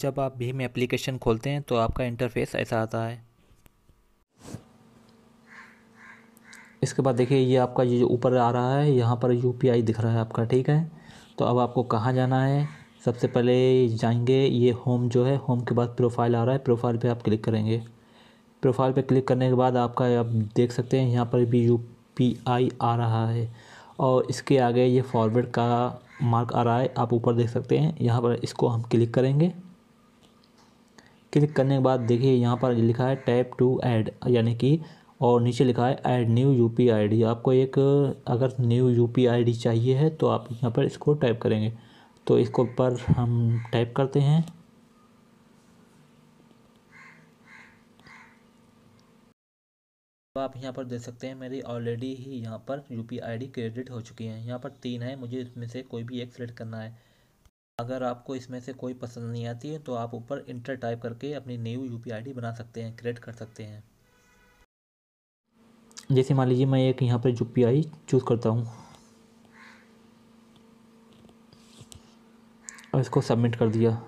जब आप भीम एप्लीकेशन खोलते हैं तो आपका इंटरफेस ऐसा आता है इसके बाद देखिए ये आपका ये जो ऊपर आ रहा है यहाँ पर यू दिख रहा है आपका ठीक है तो अब आपको कहाँ जाना है सबसे पहले जाएंगे ये होम जो है होम के बाद प्रोफाइल आ रहा है प्रोफाइल पे आप क्लिक करेंगे प्रोफाइल पे क्लिक करने के बाद आपका आप देख सकते हैं यहाँ पर भी यू आ रहा है और इसके आगे ये फॉरवर्ड का मार्क आ रहा है आप ऊपर देख सकते हैं यहाँ पर इसको हम क्लिक करेंगे क्लिक करने के बाद देखिए यहाँ पर लिखा है टैप टू ऐड यानी कि और नीचे लिखा है add new U P I D आपको एक अगर new U P I D चाहिए है तो आप यहाँ पर इसको टाइप करेंगे तो इसको पर हम टाइप करते हैं तो आप यहाँ पर देख सकते हैं मेरी ऑलरेडी ही यहाँ पर U P I D credit हो चुकी है यहाँ पर तीन है मुझे इसमें से कोई भी एक सेलेक्ट करना है अगर आपको इसमें से कोई पसंद नहीं आती है तो आप ऊपर इंटर टाइप करके अपनी न्यू यू पी बना सकते हैं क्रिएट कर सकते हैं जैसे मान लीजिए मैं एक यहाँ पर यू पी चूज़ करता हूँ और इसको सबमिट कर दिया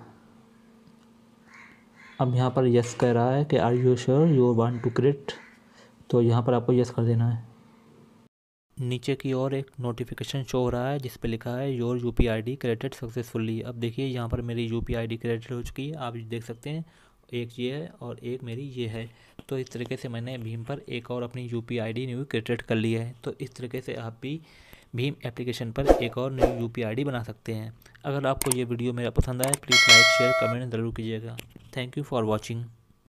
अब यहाँ पर यस कह रहा है कि are you sure you want to create तो यहाँ पर आपको यस कर देना है नीचे की ओर एक नोटिफिकेशन शो हो रहा है जिस पर लिखा है your U P I D credit successfully अब देखिए यहाँ पर मेरी U P I D credit हो चुकी है आप देख सकते हैं एक ये है और एक मेरी ये है तो इस तरीके से मैंने भीम पर एक और अपनी U P I D new created कर ली है तो इस तरीके से आप भी भीम एप्लीकेशन पर एक और new U P I D बना सकते हैं अगर आपको ये वीडियो मेरा पसंद आए प्लीज़ लाइक शेयर कमेंट ज़रूर कीजिएगा थैंक यू फॉर वॉचिंग